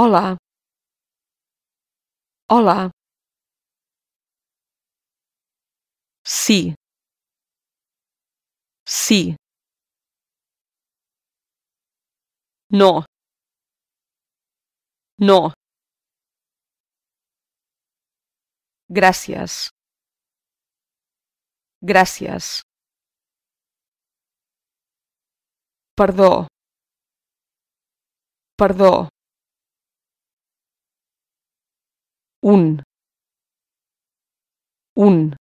hola, hola, sí, sí, no, no, gracias, gracias. Perdó. Perdó. un un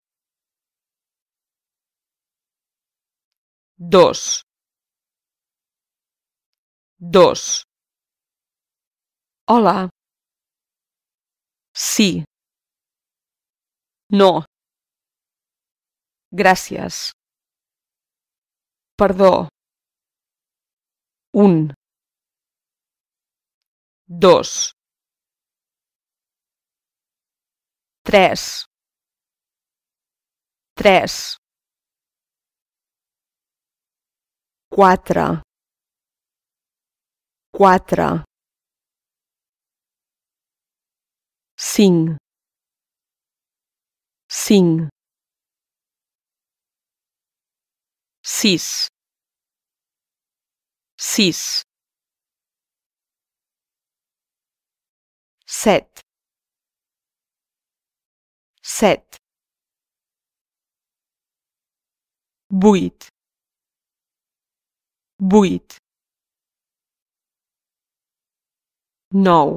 dos dos hola sí no gràcies perdó un dos tres tres quatre quatre cinc cinc sis sis set set 8 8 nou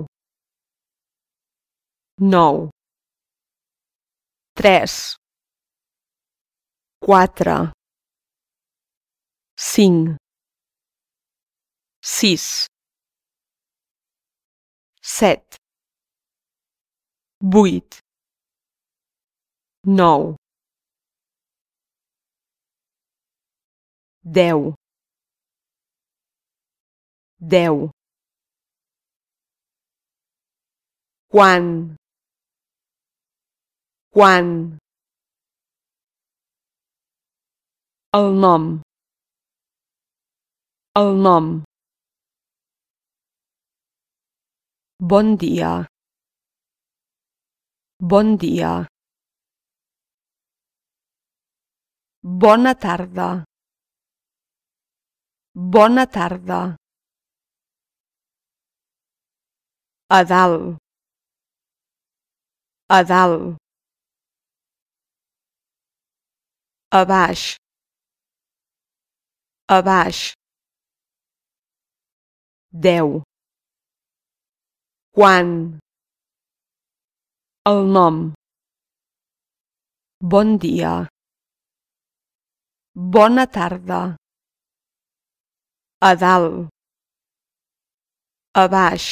nou tres quatre cinc sis set 8 nou deu deu quan quan el nom el nom bon dia bon dia Bona tarda. Bona tarda. A dalt. A dalt. A baix. A baix. Deu. Quan. El nom. Bon dia. Bona tarda. A dalt. A baix.